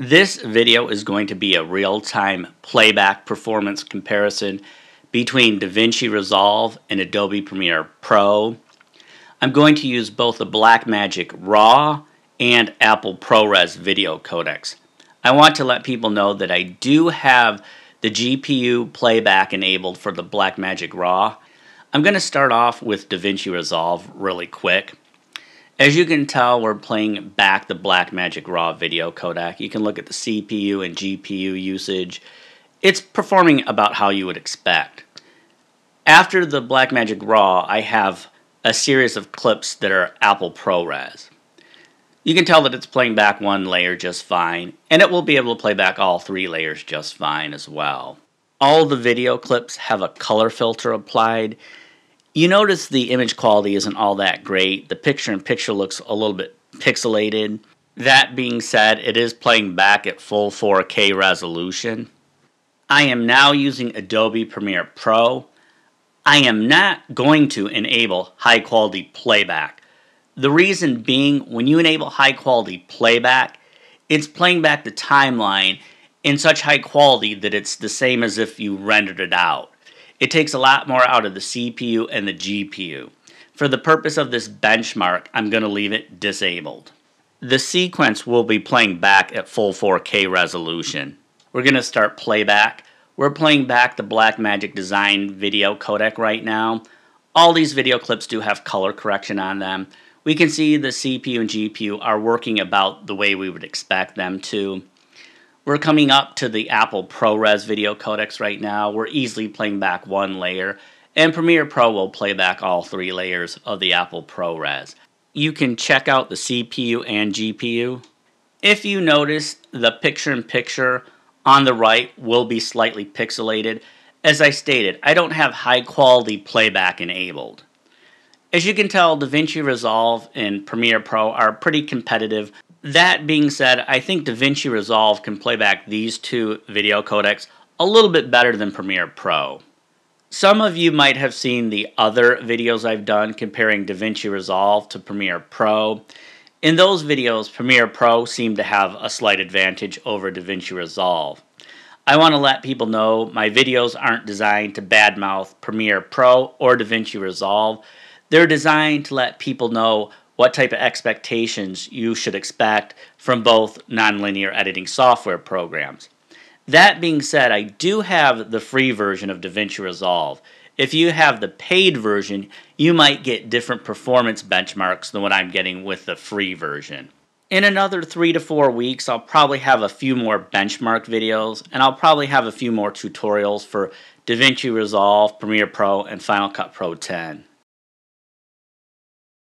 This video is going to be a real-time playback performance comparison between DaVinci Resolve and Adobe Premiere Pro. I'm going to use both the Blackmagic RAW and Apple ProRes video codecs. I want to let people know that I do have the GPU playback enabled for the Blackmagic RAW. I'm going to start off with DaVinci Resolve really quick. As you can tell, we're playing back the Blackmagic RAW video codec. You can look at the CPU and GPU usage. It's performing about how you would expect. After the Blackmagic RAW, I have a series of clips that are Apple ProRes. You can tell that it's playing back one layer just fine, and it will be able to play back all three layers just fine as well. All the video clips have a color filter applied, you notice the image quality isn't all that great. The picture in picture looks a little bit pixelated. That being said, it is playing back at full 4K resolution. I am now using Adobe Premiere Pro. I am not going to enable high quality playback. The reason being, when you enable high quality playback, it's playing back the timeline in such high quality that it's the same as if you rendered it out. It takes a lot more out of the CPU and the GPU. For the purpose of this benchmark, I'm going to leave it disabled. The sequence will be playing back at full 4K resolution. We're going to start playback. We're playing back the Blackmagic Design video codec right now. All these video clips do have color correction on them. We can see the CPU and GPU are working about the way we would expect them to. We're coming up to the Apple ProRes video codecs right now. We're easily playing back one layer, and Premiere Pro will play back all three layers of the Apple ProRes. You can check out the CPU and GPU. If you notice, the picture-in-picture -picture on the right will be slightly pixelated. As I stated, I don't have high-quality playback enabled. As you can tell, DaVinci Resolve and Premiere Pro are pretty competitive that being said, I think DaVinci Resolve can play back these two video codecs a little bit better than Premiere Pro. Some of you might have seen the other videos I've done comparing DaVinci Resolve to Premiere Pro. In those videos, Premiere Pro seemed to have a slight advantage over DaVinci Resolve. I want to let people know my videos aren't designed to badmouth Premiere Pro or DaVinci Resolve. They're designed to let people know what type of expectations you should expect from both nonlinear editing software programs. That being said, I do have the free version of DaVinci Resolve. If you have the paid version, you might get different performance benchmarks than what I'm getting with the free version. In another three to four weeks, I'll probably have a few more benchmark videos, and I'll probably have a few more tutorials for DaVinci Resolve, Premiere Pro, and Final Cut Pro 10.